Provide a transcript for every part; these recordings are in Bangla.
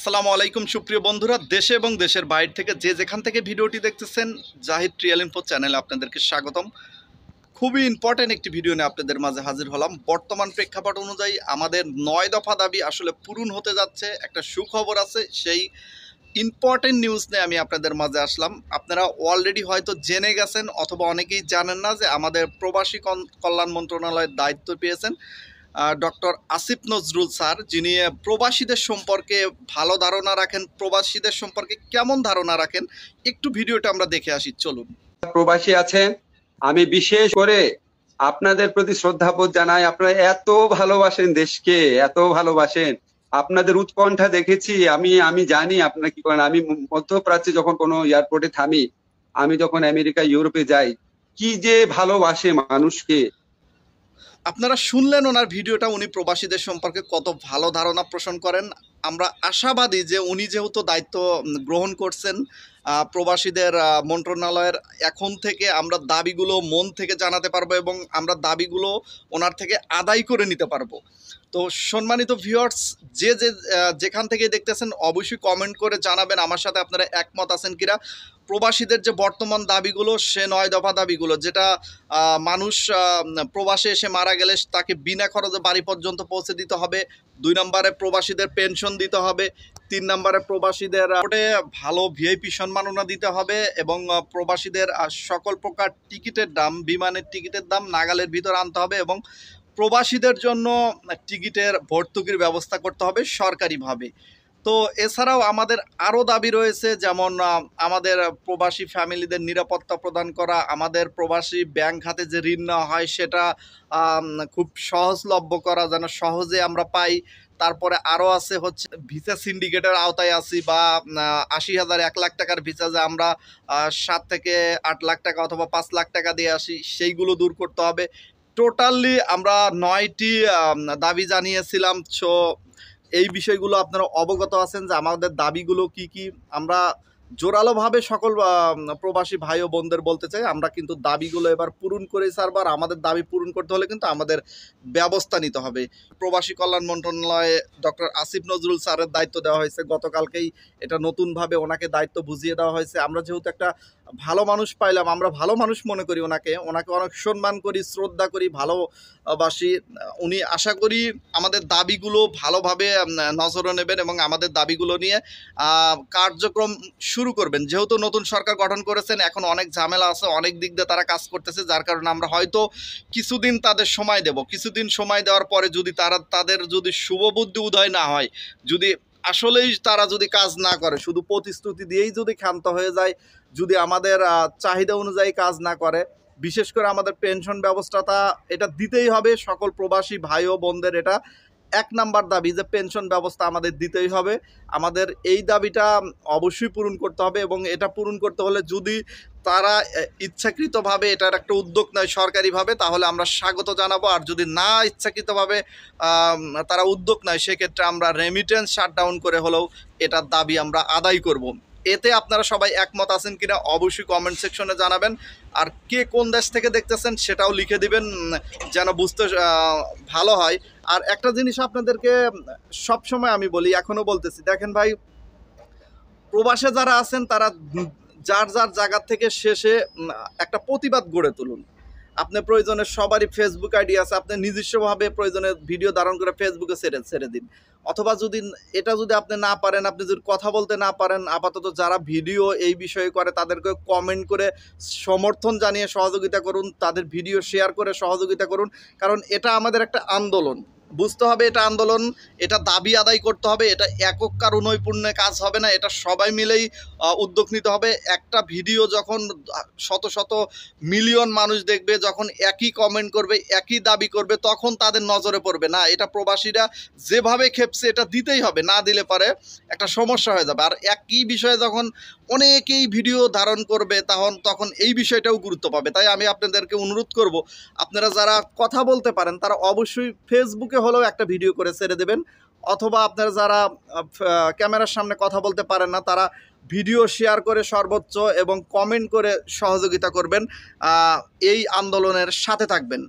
আসসালামু আলাইকুম সুপ্রিয় বন্ধুরা দেশে এবং দেশের বাইরে থেকে যে যেখান থেকে ভিডিওটি দেখতেছেন জাহিদ ট্রিয়াল ইনফো চ্যানেলে আপনাদেরকে স্বাগতম খুবই ইম্পর্টেন্ট একটি ভিডিও নিয়ে আপনাদের মাঝে হাজির হলাম বর্তমান প্রেক্ষাপট অনুযায়ী আমাদের নয় দফা দাবি আসলে পূরণ হতে যাচ্ছে একটা সুখবর আছে সেই ইম্পর্টেন্ট নিউজ নিয়ে আমি আপনাদের মাঝে আসলাম আপনারা অলরেডি হয়তো জেনে গেছেন অথবা অনেকেই জানেন না যে আমাদের প্রবাসী কল্যাণ মন্ত্রণালয়ের দায়িত্ব পেয়েছেন ডক্টর আসিফ নজরুল স্যার যিনি প্রবাসীদের সম্পর্কে ভালো ধারণা রাখেন প্রবাসীদের সম্পর্কে কেমন ধারণা রাখেন একটু ভিডিওটা আমরা দেখে আসি চলুন প্রবাসী আছেন আমি বিশেষ করে আপনাদের প্রতি শ্রদ্ধাবোধ জানাই আপনারা এত ভালোবাসেন দেশকে এত ভালোবাসেন আপনাদের উৎকণ্ঠা দেখেছি আমি আমি জানি আপনারা কি করেন আমি মধ্যপ্রাচ্যে যখন কোনো এয়ারপোর্টে থামি আমি যখন আমেরিকা ইউরোপে যাই কি যে ভালোবাসে মানুষকে আপনারা শুনলেন ওনার ভিডিওটা উনি প্রবাসীদের সম্পর্কে কত ভালো ধারণা পোষণ করেন আমরা আশাবাদী যে উনি যেহেতু দায়িত্ব গ্রহণ করছেন প্রবাসীদের মন্ত্রণালয়ের এখন থেকে আমরা দাবিগুলো মন থেকে জানাতে পারবো এবং আমরা দাবিগুলো ওনার থেকে আদায় করে নিতে পারবো তো সম্মানিত ভিউয়ার্স যে যে যেখান থেকে দেখতেছেন অবশ্যই কমেন্ট করে জানাবেন আমার সাথে আপনারা একমত আছেন কিনা প্রবাসীদের যে বর্তমান দাবিগুলো সে নয় দফা দাবিগুলো যেটা মানুষ প্রবাসে এসে মারা গেলে তাকে বিনা খরচে বাড়ি পর্যন্ত পৌঁছে দিতে হবে দুই নম্বরে প্রবাসীদের পেনশন দিতে হবে তিন নম্বরে প্রবাসীদের ভালো ভিআইপি সম্মাননা দিতে হবে এবং প্রবাসীদের সকল প্রকার টিকিটের দাম বিমানের টিকিটের দাম নাগালের ভিতর আনতে হবে এবং প্রবাসীদের জন্য টিকিটের ভর্তুকির ব্যবস্থা করতে হবে সরকারিভাবে তো এছাড়াও আমাদের আরও দাবি রয়েছে যেমন আমাদের প্রবাসী ফ্যামিলিদের নিরাপত্তা প্রদান করা আমাদের প্রবাসী ব্যাংক খাতে যে ঋণ নেওয়া হয় সেটা খুব সহজলভ্য করা যেন সহজে আমরা পাই তারপরে আরও আছে হচ্ছে ভিসা সিন্ডিকেটের আওতায় আসি বা আশি হাজার এক লাখ টাকার ভিসা যে আমরা সাত থেকে আট লাখ টাকা অথবা পাঁচ লাখ টাকা দিয়ে আসি সেইগুলো দূর করতে হবে টোটালি আমরা নয়টি দাবি জানিয়েছিলাম সো এই বিষয়গুলো আপনারা অবগত আছেন যে আমাদের দাবিগুলো কি কি আমরা জোরালোভাবে সকল প্রবাসী ভাই ও বোনদের বলতে চাই আমরা কিন্তু দাবিগুলো এবার পূরণ করে সারবার আমাদের দাবি পূরণ করতে হলে কিন্তু আমাদের ব্যবস্থা নিতে হবে প্রবাসী কল্যাণ মন্ত্রণালয়ে ডক্টর আসিফ নজরুল স্যারের দায়িত্ব দেওয়া হয়েছে গতকালকেই এটা নতুনভাবে ওনাকে দায়িত্ব বুঝিয়ে দেওয়া হয়েছে আমরা যেহেতু একটা ভালো মানুষ পাইলাম আমরা ভালো মানুষ মনে করি ওনাকে ওনাকে অনেক সম্মান করি শ্রদ্ধা করি ভালোবাসি উনি আশা করি আমাদের দাবিগুলো ভালোভাবে নজরে নেবেন এবং আমাদের দাবিগুলো নিয়ে কার্যক্রম শুরু করবেন যেহেতু নতুন সরকার গঠন করেছেন এখন অনেক ঝামেলা আছে অনেক দিক দিয়ে তারা কাজ করতেছে যার কারণে আমরা হয়তো কিছুদিন তাদের সময় দেব কিছুদিন সময় দেওয়ার পরে যদি তারা তাদের যদি শুভবুদ্ধি উদয় না হয় যদি আসলেই তারা যদি কাজ না করে শুধু প্রতিশ্রুতি দিয়েই যদি ক্ষান্ত হয়ে যায় যদি আমাদের চাহিদা অনুযায়ী কাজ না করে বিশেষ করে আমাদের পেনশন ব্যবস্থাটা এটা দিতেই হবে সকল প্রবাসী ভাই ও বোনদের এটা এক নাম্বার দাবি যে পেনশন ব্যবস্থা আমাদের দিতেই হবে আমাদের এই দাবিটা অবশ্যই পূরণ করতে হবে এবং এটা পূরণ করতে হলে যদি তারা ইচ্ছাকৃতভাবে এটার একটা উদ্যোগ নেয় সরকারিভাবে তাহলে আমরা স্বাগত জানাবো আর যদি না ইচ্ছাকৃতভাবে তারা উদ্যোগ নেয় সেক্ষেত্রে আমরা রেমিটেন্স শাটডাউন করে হলেও এটার দাবি আমরা আদায় করব এতে আপনারা সবাই একমত আছেন কিনা অবশ্যই কমেন্ট সেকশনে জানাবেন আর কে কোন দেশ থেকে দেখতেছেন সেটাও লিখে দিবেন যেন বুঝতে ভালো হয় আর একটা জিনিস আপনাদেরকে সব সময় আমি বলি এখনও বলতেছি দেখেন ভাই প্রবাসে যারা আছেন তারা যার যার জায়গা থেকে শেষে একটা প্রতিবাদ গড়ে তুলুন আপনার প্রয়োজনে সবারই ফেসবুক আইডি আছে আপনি নিজস্বভাবে প্রয়োজনে ভিডিও ধারণ করে ফেসবুকে ছেড়ে ছেড়ে দিন অথবা যদি এটা যদি আপনি না পারেন আপনি যদি কথা বলতে না পারেন আপাতত যারা ভিডিও এই বিষয়ে করে তাদেরকে কমেন্ট করে সমর্থন জানিয়ে সহযোগিতা করুন তাদের ভিডিও শেয়ার করে সহযোগিতা করুন কারণ এটা আমাদের একটা আন্দোলন বুঝতে হবে এটা আন্দোলন এটা দাবি আদায় করতে হবে এটা একক কার উনৈপুণ্যের কাজ হবে না এটা সবাই মিলেই উদ্যোগ নিতে হবে একটা ভিডিও যখন শত শত মিলিয়ন মানুষ দেখবে যখন একই কমেন্ট করবে একই দাবি করবে তখন তাদের নজরে পড়বে না এটা প্রবাসীরা যেভাবে খেপছে এটা দিতেই হবে না দিলে পারে একটা সমস্যা হয়ে যাবে আর একই বিষয়ে যখন অনেকেই ভিডিও ধারণ করবে তখন তখন এই বিষয়টাও গুরুত্ব পাবে তাই আমি আপনাদেরকে অনুরোধ করব আপনারা যারা কথা বলতে পারেন তারা অবশ্যই ফেসবুকে হলেও একটা ভিডিও করে ছেড়ে দেবেন অথবা আপনারা যারা ক্যামেরার সামনে কথা বলতে পারেন না তারা ভিডিও শেয়ার করে সর্বোচ্চ এবং কমেন্ট করে সহযোগিতা করবেন এই আন্দোলনের সাথে থাকবেন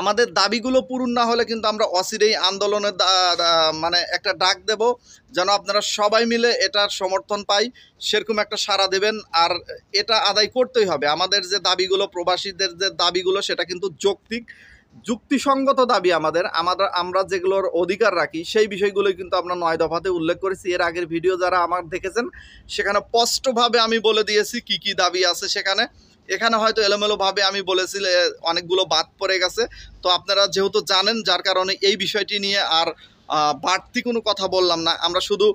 আমাদের দাবিগুলো পূরণ না হলে কিন্তু আমরা অচিরেই আন্দোলনের মানে একটা ডাক দেব যেন আপনারা সবাই মিলে এটার সমর্থন পাই সেরকম একটা সাড়া দেবেন আর এটা আদায় করতেই হবে আমাদের যে দাবিগুলো প্রবাসীদের যে দাবিগুলো সেটা কিন্তু যৌক্তিক যুক্তিসঙ্গত দাবি আমাদের আমাদের আমরা যেগুলোর অধিকার রাখি সেই বিষয়গুলো কিন্তু আমরা নয় দফাতে উল্লেখ করেছি এর আগের ভিডিও যারা আমার দেখেছেন সেখানে স্পষ্টভাবে আমি বলে দিয়েছি কি কি দাবি আছে সেখানে এখানে হয়তো এলোমেলোভাবে আমি বলেছি অনেকগুলো বাদ পড়ে গেছে তো আপনারা যেহেতু জানেন যার কারণে এই বিষয়টি নিয়ে আর বাড়তি কোনো কথা বললাম না আমরা শুধু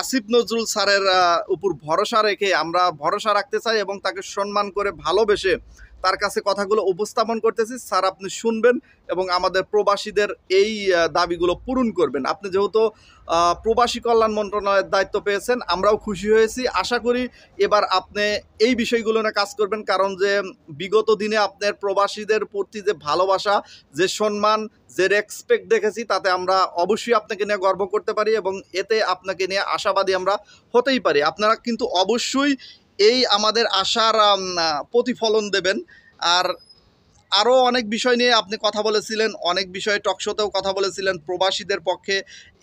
আসিফ নজরুল স্যারের উপর ভরসা রেখে আমরা ভরসা রাখতে চাই এবং তাকে সম্মান করে ভালোবেসে তার কাছে কথাগুলো উপস্থাপন করতেছি স্যার আপনি শুনবেন এবং আমাদের প্রবাসীদের এই দাবিগুলো পূরণ করবেন আপনি যেহেতু প্রবাসী কল্যাণ মন্ত্রণালয়ের দায়িত্ব পেয়েছেন আমরাও খুশি হয়েছি আশা করি এবার আপনি এই বিষয়গুলো নিয়ে কাজ করবেন কারণ যে বিগত দিনে আপনার প্রবাসীদের প্রতি যে ভালোবাসা যে সম্মান যে রেসপেক্ট দেখেছি তাতে আমরা অবশ্যই আপনাকে নিয়ে গর্ব করতে পারি এবং এতে আপনাকে নিয়ে আশাবাদী আমরা হতেই পারি আপনারা কিন্তু অবশ্যই এই আমাদের আশার প্রতিফলন দেবেন আর আরও অনেক বিষয় নিয়ে আপনি কথা বলেছিলেন অনেক বিষয়ে টকশোতেও কথা বলেছিলেন প্রবাসীদের পক্ষে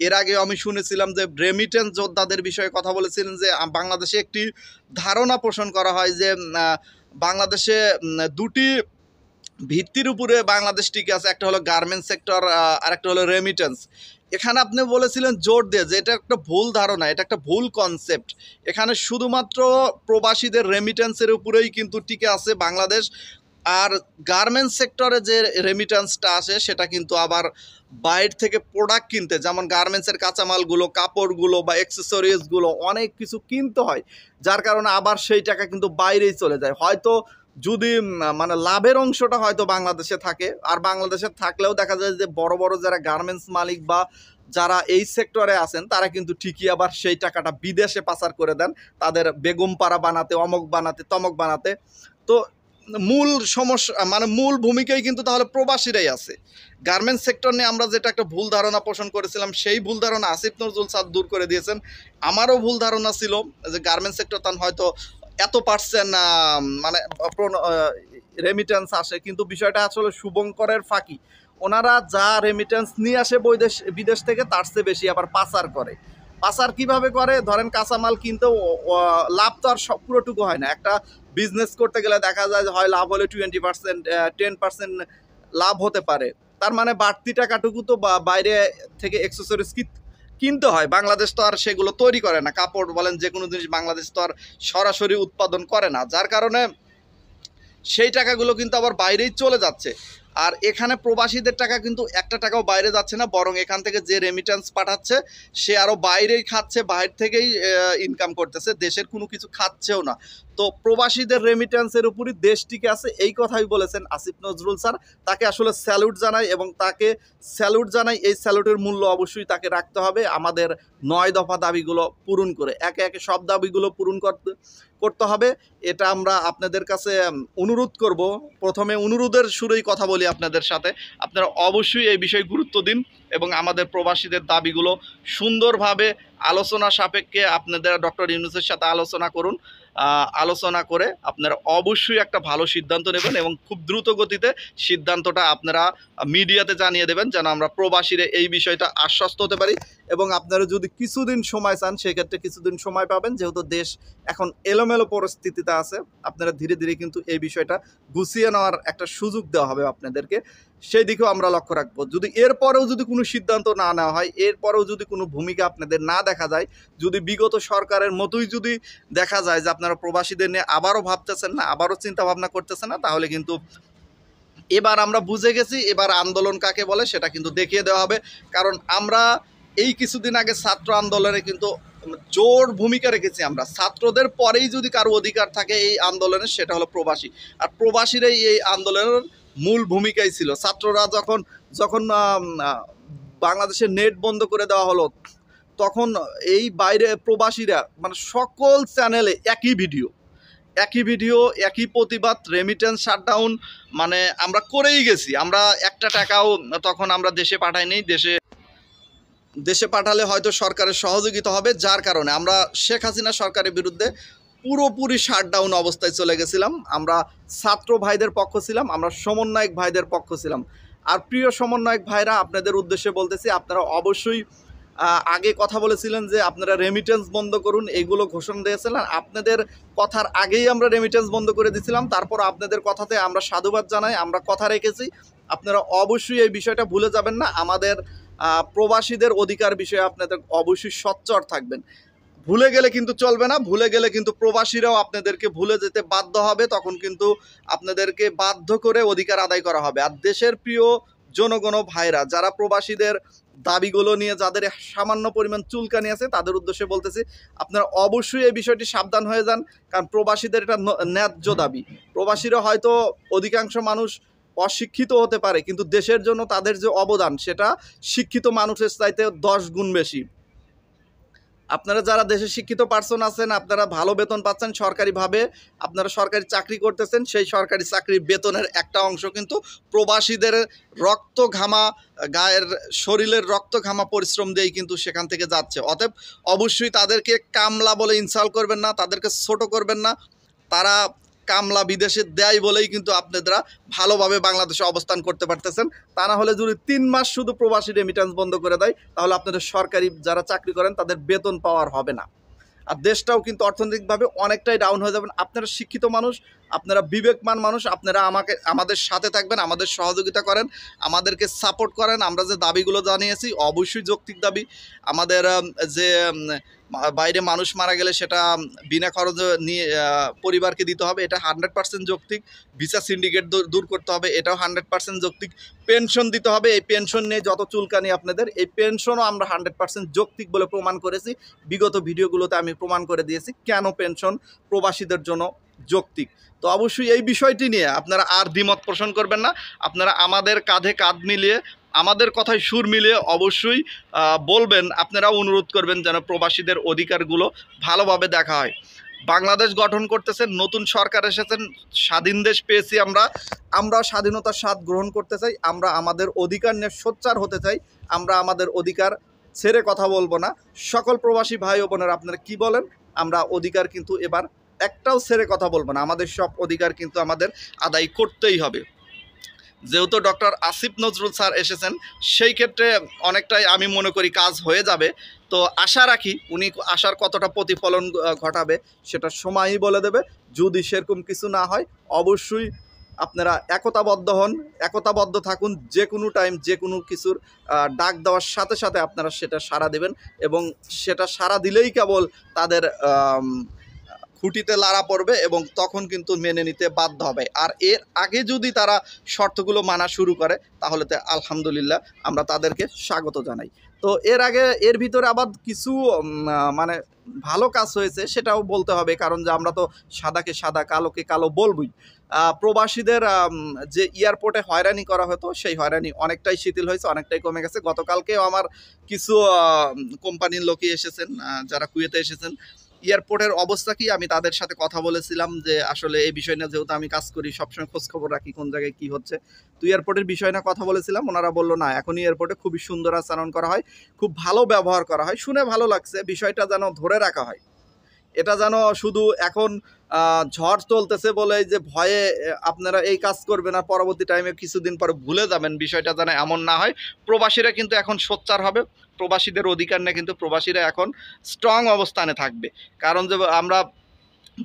এর আগে আমি শুনেছিলাম যে রেমিটেন্স যোদ্ধাদের বিষয়ে কথা বলেছিলেন যে বাংলাদেশে একটি ধারণা পোষণ করা হয় যে বাংলাদেশে দুটি ভিত্তির উপরে বাংলাদেশ টিকে আছে একটা হলো গার্মেন্টস সেক্টর আর একটা হলো রেমিটেন্স এখানে আপনি বলেছিলেন জোর দিয়ে যে এটা একটা ভুল ধারণা এটা একটা ভুল কনসেপ্ট এখানে শুধুমাত্র প্রবাসীদের রেমিটেন্সের উপরেই কিন্তু টিকে আছে বাংলাদেশ আর গার্মেন্টস সেক্টরে যে রেমিটেন্সটা আসে সেটা কিন্তু আবার বাইর থেকে প্রোডাক্ট কিনতে যেমন গার্মেন্টসের কাঁচামালগুলো কাপড়গুলো বা অ্যাক্সেসরিজগুলো অনেক কিছু কিনতে হয় যার কারণে আবার সেই টাকা কিন্তু বাইরেই চলে যায় হয়তো যদি মানে লাভের অংশটা হয়তো বাংলাদেশে থাকে আর বাংলাদেশে থাকলেও দেখা যায় যে বড় বড় যারা গার্মেন্টস মালিক বা যারা এই সেক্টরে আছেন তারা কিন্তু ঠিকই আবার সেই টাকাটা বিদেশে পাচার করে দেন তাদের বেগম পাড়া বানাতে অমক বানাতে তমক বানাতে তো মূল সমস্যা মানে মূল ভূমিকাই কিন্তু তাহলে প্রবাসীরাই আছে গার্মেন্টস সেক্টর নিয়ে আমরা যেটা একটা ভুল ধারণা পোষণ করেছিলাম সেই ভুল ধারণা আসিফ নজরুল সাদ দূর করে দিয়েছেন আমারও ভুল ধারণা ছিল যে গার্মেন্টস সেক্টর তান হয়তো এত পার্সেন্ট মানে রেমিটেন্স আসে কিন্তু বিষয়টা আসলে শুভঙ্করের ফাঁকি ওনারা যা রেমিটেন্স নিয়ে আসে বৈদেশ বিদেশ থেকে তার চেয়ে বেশি আবার পাচার করে পাচার কিভাবে করে ধরেন কাঁচামাল কিন্তু লাভ তো আর সব পুরোটুকু হয় না একটা বিজনেস করতে গেলে দেখা যায় হয় লাভ হলে টোয়েন্টি পার্সেন্ট টেন পার্সেন্ট লাভ হতে পারে তার মানে বাড়তি টাকাটুকু তো বাইরে থেকে এক্সেসরিজ কিনতে হয় বাংলাদেশ তো আর সেগুলো তৈরি করে না কাপড় বলেন যে কোনো জিনিস বাংলাদেশ তো আর সরাসরি উৎপাদন করে না যার কারণে সেই টাকাগুলো কিন্তু আবার বাইরেই চলে যাচ্ছে আর এখানে প্রবাসীদের টাকা কিন্তু একটা টাকাও বাইরে যাচ্ছে না বরং এখান থেকে যে রেমিটেন্স পাঠাচ্ছে সে আরও বাইরেই খাচ্ছে বাইরে থেকেই ইনকাম করতেছে দেশের কোনো কিছু খাচ্ছেও না তো প্রবাসীদের রেমিটেন্সের উপরই দেশটিকে আছে এই কথাই বলেছেন আসিফ নজরুল স্যার তাকে আসলে স্যালুট জানাই এবং তাকে স্যালুট জানাই এই স্যালুটের মূল্য অবশ্যই তাকে রাখতে হবে আমাদের নয় দফা দাবিগুলো পূরণ করে একে একে সব দাবিগুলো পূরণ করতে করতে হবে এটা আমরা আপনাদের কাছে অনুরোধ করব প্রথমে অনুরোধের সুরেই কথা বলি আপনাদের সাথে আপনারা অবশ্যই এই বিষয়ে গুরুত্ব দিন এবং আমাদের প্রবাসীদের দাবিগুলো সুন্দরভাবে আলোচনা সাপেক্ষে আপনাদের ডক্টর ইউনুসের সাথে আলোচনা করুন আলোচনা করে আপনারা অবশ্যই একটা ভালো সিদ্ধান্ত নেবেন এবং খুব দ্রুত গতিতে সিদ্ধান্তটা আপনারা মিডিয়াতে জানিয়ে দেবেন যেন আমরা প্রবাসীরা এই বিষয়টা আশ্বস্ত হতে পারি এবং আপনারা যদি কিছুদিন সময় চান সেক্ষেত্রে কিছুদিন সময় পাবেন যেহেতু দেশ এখন এলোমেলো পরিস্থিতিতে আছে আপনারা ধীরে ধীরে কিন্তু এই বিষয়টা গুছিয়ে নেওয়ার একটা সুযোগ দেওয়া হবে আপনাদেরকে সেই দিকেও আমরা লক্ষ্য রাখবো যদি এরপরেও যদি কোনো সিদ্ধান্ত না নেওয়া হয় এরপরেও যদি কোনো ভূমিকা আপনাদের না দেখা যায় যদি বিগত সরকারের মতোই যদি দেখা যায় যে আপনারা প্রবাসীদের নিয়ে আবারও ভাবতেছেন না আবারও চিন্তাভাবনা করতেছেন না তাহলে কিন্তু এবার আমরা বুঝে গেছি এবার আন্দোলন কাকে বলে সেটা কিন্তু দেখিয়ে দেওয়া হবে কারণ আমরা এই কিছুদিন আগে ছাত্র আন্দোলনে কিন্তু জোর ভূমিকা রেখেছি আমরা ছাত্রদের পরেই যদি কারো অধিকার থাকে এই আন্দোলনে সেটা হলো প্রবাসী আর প্রবাসীরাই এই আন্দোলনের মূল ভূমিকাই ছিল ছাত্ররা যখন যখন বাংলাদেশে নেট বন্ধ করে দেওয়া হলো তখন এই বাইরে প্রবাসীরা মানে সকল চ্যানেলে একই ভিডিও একই ভিডিও একই প্রতিবাদ রেমিটেন্স শাটডাউন মানে আমরা করেই গেছি আমরা একটা টাকাও তখন আমরা দেশে পাঠাইনি দেশে দেশে পাঠালে হয়তো সরকারের সহযোগিতা হবে যার কারণে আমরা শেখ হাসিনা সরকারের বিরুদ্ধে পুরোপুরি শাটডাউন অবস্থায় চলে গেছিলাম আমরা ছাত্র ভাইদের পক্ষ ছিলাম আমরা সমন্বয়ক ভাইদের পক্ষ ছিলাম আর প্রিয় সমন্বয়ক ভাইরা আপনাদের উদ্দেশ্যে বলতেছি আপনারা অবশ্যই আগে কথা বলেছিলেন যে আপনারা রেমিটেন্স বন্ধ করুন এগুলো ঘোষণা দিয়েছিলেন আপনাদের কথার আগেই আমরা রেমিটেন্স বন্ধ করে দিয়েছিলাম তারপর আপনাদের কথাতে আমরা সাধুবাদ জানাই আমরা কথা রেখেছি আপনারা অবশ্যই এই বিষয়টা ভুলে যাবেন না আমাদের প্রবাসীদের অধিকার বিষয়ে আপনাদের অবশ্যই সচ্চর থাকবেন ভুলে গেলে কিন্তু চলবে না ভুলে গেলে কিন্তু প্রবাসীরাও আপনাদেরকে ভুলে যেতে বাধ্য হবে তখন কিন্তু আপনাদেরকে বাধ্য করে অধিকার আদায় করা হবে আর দেশের প্রিয় জনগণ ভাইরা যারা প্রবাসীদের দাবিগুলো নিয়ে যাদের সামান্য পরিমাণ চুলকানি আছে তাদের উদ্দেশ্যে বলতেছি আপনারা অবশ্যই এই বিষয়টি সাবধান হয়ে যান কারণ প্রবাসীদের এটা ন্যায্য দাবি প্রবাসীরা হয়তো অধিকাংশ মানুষ অশিক্ষিত হতে পারে কিন্তু দেশের জন্য তাদের যে অবদান সেটা শিক্ষিত মানুষের চাইতে দশ গুণ বেশি আপনারা যারা দেশে শিক্ষিত পার্সন আছেন আপনারা ভালো বেতন পাচ্ছেন সরকারিভাবে আপনারা সরকারি চাকরি করতেছেন সেই সরকারি চাকরির বেতনের একটা অংশ কিন্তু প্রবাসীদের রক্ত ঘামা গায়ের শরীরের রক্ত ঘামা পরিশ্রম দিয়েই কিন্তু সেখান থেকে যাচ্ছে অতএব অবশ্যই তাদেরকে কামলা বলে ইনসাল্ট করবেন না তাদেরকে ছোট করবেন না তারা কামলা বিদেশে দেয় বলেই কিন্তু আপনারা ভালোভাবে বাংলাদেশে অবস্থান করতে পারতেছেন তা না হলে যদি তিন মাস শুধু প্রবাসী রেমিটেন্স বন্ধ করে দেয় তাহলে আপনাদের সরকারি যারা চাকরি করেন তাদের বেতন পাওয়ার হবে না আর দেশটাও কিন্তু অর্থনৈতিকভাবে অনেকটাই ডাউন হয়ে যাবেন আপনারা শিক্ষিত মানুষ আপনারা বিবেকমান মানুষ আপনারা আমাকে আমাদের সাথে থাকবেন আমাদের সহযোগিতা করেন আমাদেরকে সাপোর্ট করেন আমরা যে দাবিগুলো জানিয়েছি অবশ্যই যৌক্তিক দাবি আমাদের যে বাইরে মানুষ মারা গেলে সেটা বিনা খরচে নিয়ে পরিবারকে দিতে হবে এটা হান্ড্রেড পার্সেন্ট যৌক্তিক ভিসা সিন্ডিকেট দূর করতে হবে এটাও হান্ড্রেড পার্সেন্ট যৌক্তিক পেনশন দিতে হবে এই পেনশন নিয়ে যত চুলকানি আপনাদের এই পেনশনও আমরা হান্ড্রেড পার্সেন্ট যৌক্তিক বলে প্রমাণ করেছি বিগত ভিডিওগুলোতে আমি প্রমাণ করে দিয়েছি কেন পেনশন প্রবাসীদের জন্য যৌক্তিক তো অবশ্যই এই বিষয়টি নিয়ে আপনারা আর দ্বিমত পোষণ করবেন না আপনারা আমাদের কাঁধে কাঁধ মিলিয়ে আমাদের কথায় সুর মিলিয়ে অবশ্যই বলবেন আপনারাও অনুরোধ করবেন যেন প্রবাসীদের অধিকারগুলো ভালোভাবে দেখা হয় বাংলাদেশ গঠন করতেছেন নতুন সরকার এসেছেন স্বাধীন দেশ পেয়েছি আমরা আমরা স্বাধীনতার স্বাদ গ্রহণ করতে চাই আমরা আমাদের অধিকার নিয়ে সোচ্চার হতে চাই আমরা আমাদের অধিকার ছেড়ে কথা বলবো না সকল প্রবাসী ভাই ও বোনেরা আপনারা কী বলেন আমরা অধিকার কিন্তু এবার একটাও ছেড়ে কথা বলবো না আমাদের সব অধিকার কিন্তু আমাদের আদায় করতেই হবে যেহেতু ডক্টর আসিফ নজরুল স্যার এসেছেন সেই ক্ষেত্রে অনেকটাই আমি মনে করি কাজ হয়ে যাবে তো আশা রাখি উনি আশার কতটা প্রতিফলন ঘটাবে সেটা সময়ই বলে দেবে যদি সেরকম কিছু না হয় অবশ্যই আপনারা একতাবদ্ধ হন একতাবদ্ধ থাকুন যে কোনো টাইম যে কোনো কিছুর ডাক দেওয়ার সাথে সাথে আপনারা সেটা সাড়া দেবেন এবং সেটা সাড়া দিলেই কেবল তাদের খুঁটিতে লাড়া পড়বে এবং তখন কিন্তু মেনে নিতে বাধ্য হবে আর এর আগে যদি তারা শর্তগুলো মানা শুরু করে তাহলে তো আলহামদুলিল্লাহ আমরা তাদেরকে স্বাগত জানাই তো এর আগে এর ভিতরে আবার কিছু মানে ভালো কাজ হয়েছে সেটাও বলতে হবে কারণ যে আমরা তো সাদাকে সাদা কালোকে কালো বলবই প্রবাসীদের যে এয়ারপোর্টে হয়রানি করা হতো সেই হয়রানি অনেকটাই শিথিল হয়েছে অনেকটাই কমে গেছে গতকালকেও আমার কিছু কোম্পানির লোকই এসেছেন যারা কুয়েতে এসেছেন এয়ারপোর্টের অবস্থা কি আমি তাদের সাথে কথা বলেছিলাম যে আসলে এই বিষয় না যেহেতু আমি কাজ করি সবসময় খোঁজ খবর রাখি কোন জায়গায় কি হচ্ছে তো এয়ারপোর্টের বিষয় না কথা বলেছিলাম ওনারা বললো না এখনই এয়ারপোর্টে খুবই সুন্দর আচরণ করা হয় খুব ভালো ব্যবহার করা হয় শুনে ভালো লাগছে বিষয়টা যেন ধরে রাখা হয় এটা যেন শুধু এখন ঝড় চলতেছে বলে যে ভয়ে আপনারা এই কাজ করবে না পরবর্তী টাইমে কিছুদিন পর ভুলে যাবেন বিষয়টা যেন এমন না হয় প্রবাসীরা কিন্তু এখন সোচ্চার হবে প্রবাসীদের অধিকার নেই কিন্তু প্রবাসীরা এখন স্ট্রং অবস্থানে থাকবে কারণ যে আমরা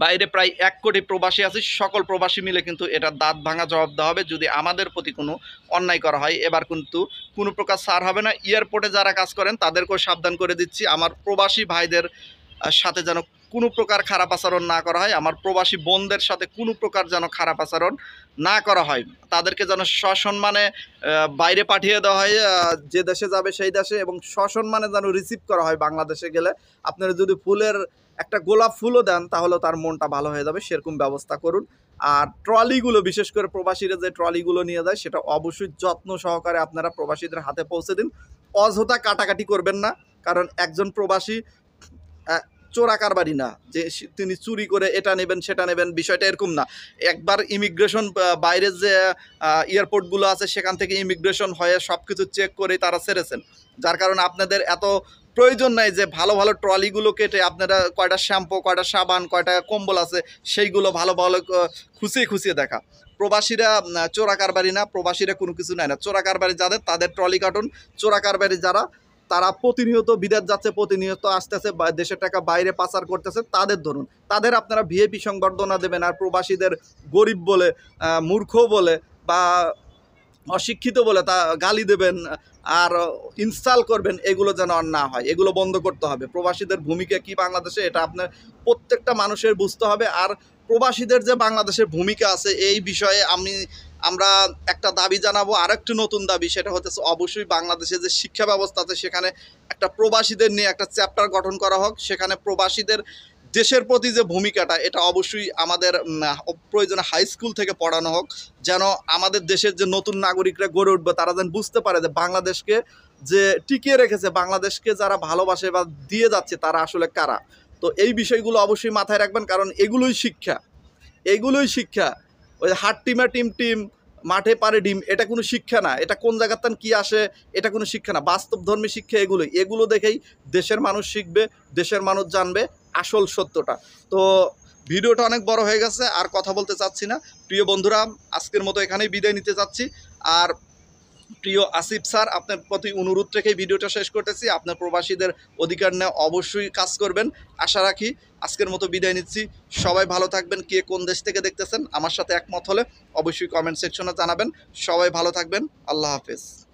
বাইরে প্রায় এক কোটি প্রবাসী আছে সকল প্রবাসী মিলে কিন্তু এটা দাঁত ভাঙা জবাব দেওয়া হবে যদি আমাদের প্রতি কোনো অন্যায় করা হয় এবার কিন্তু কোনো প্রকার সার হবে না এয়ারপোর্টে যারা কাজ করেন তাদেরকেও সাবধান করে দিচ্ছি আমার প্রবাসী ভাইদের সাথে যেন কোনো প্রকার খারাপ আচরণ না করা হয় আমার প্রবাসী বোনদের সাথে কোনো প্রকার যেন খারাপ আচরণ না করা হয় তাদেরকে যেন সসম্মানে বাইরে পাঠিয়ে দেওয়া হয় যে দেশে যাবে সেই দেশে এবং সসম্মানে যেন রিসিভ করা হয় বাংলাদেশে গেলে আপনারা যদি ফুলের একটা গোলাপ ফুলও দেন তাহলে তার মনটা ভালো হয়ে যাবে সেরকম ব্যবস্থা করুন আর ট্রলিগুলো বিশেষ করে প্রবাসীরা যে ট্রলিগুলো নিয়ে যায় সেটা অবশ্যই যত্ন সহকারে আপনারা প্রবাসীদের হাতে পৌঁছে দিন অযথা কাটাকাটি করবেন না কারণ একজন প্রবাসী চোরাকার বাড়ি না যে তিনি চুরি করে এটা নেবেন সেটা নেবেন বিষয়টা এরকম না একবার ইমিগ্রেশন বাইরের যে এয়ারপোর্টগুলো আছে সেখান থেকে ইমিগ্রেশন হয়ে সব কিছু চেক করে তারা সেরেছেন যার কারণে আপনাদের এত প্রয়োজন নাই যে ভালো ভালো ট্রলিগুলো কেটে আপনারা কয়টা শ্যাম্পু কয়টা সাবান কয়টা কম্বল আছে সেইগুলো ভালো ভালো খুশিয়ে খুশিয়ে দেখা প্রবাসীরা চোরাকার বাড়ি না প্রবাসীরা কোনো কিছু নেয় না চোরাকার বাড়ি যাদের তাদের ট্রলি কাটুন চোরাকার বাড়ি যারা তারা প্রতিনিয়ত বিদেশ যাচ্ছে প্রতিনিয়ত আসতেছে দেশের টাকা বাইরে পাচার করতেছে তাদের ধরুন তাদের আপনারা ভিএপি সংবর্ধনা দেবেন আর প্রবাসীদের গরিব বলে মূর্খ বলে বা অশিক্ষিত বলে তা গালি দেবেন আর ইনস্টল করবেন এগুলো যেন আর না হয় এগুলো বন্ধ করতে হবে প্রবাসীদের ভূমিকা কি বাংলাদেশে এটা আপনার প্রত্যেকটা মানুষের বুঝতে হবে আর প্রবাসীদের যে বাংলাদেশের ভূমিকা আছে এই বিষয়ে আমি আমরা একটা দাবি জানাবো আর একটি নতুন দাবি সেটা হচ্ছে অবশ্যই বাংলাদেশে যে শিক্ষা ব্যবস্থা আছে সেখানে একটা প্রবাসীদের নিয়ে একটা চ্যাপ্টার গঠন করা হোক সেখানে প্রবাসীদের দেশের প্রতি যে ভূমিকাটা এটা অবশ্যই আমাদের প্রয়োজনে হাই স্কুল থেকে পড়ানো হোক যেন আমাদের দেশের যে নতুন নাগরিকরা গড়ে উঠবে তারা যেন বুঝতে পারে যে বাংলাদেশকে যে টিকিয়ে রেখেছে বাংলাদেশকে যারা ভালোবাসে বা দিয়ে যাচ্ছে তারা আসলে কারা তো এই বিষয়গুলো অবশ্যই মাথায় রাখবেন কারণ এগুলোই শিক্ষা এগুলোই শিক্ষা ওই যে টিমে টিম টিম মাঠে পারে ডিম এটা কোনো শিক্ষা না এটা কোন জায়গার তান কী আসে এটা কোনো শিক্ষা না বাস্তবধর্মী শিক্ষা এগুলো এগুলো দেখেই দেশের মানুষ শিখবে দেশের মানুষ জানবে আসল সত্যটা তো ভিডিওটা অনেক বড় হয়ে গেছে আর কথা বলতে চাচ্ছি না প্রিয় বন্ধুরা আজকের মতো এখানেই বিদায় নিতে চাচ্ছি আর প্রিয় আসিফ স্যার আপনার প্রতি অনুরোধ রেখে ভিডিওটা শেষ করতেছি আপনার প্রবাসীদের অধিকার নিয়ে অবশ্যই কাজ করবেন আশা রাখি আজকের মতো বিদায় নিচ্ছি সবাই ভালো থাকবেন কে কোন দেশ থেকে দেখতেছেন আমার সাথে একমত হলে অবশ্যই কমেন্ট সেকশনে জানাবেন সবাই ভালো থাকবেন আল্লাহ হাফেজ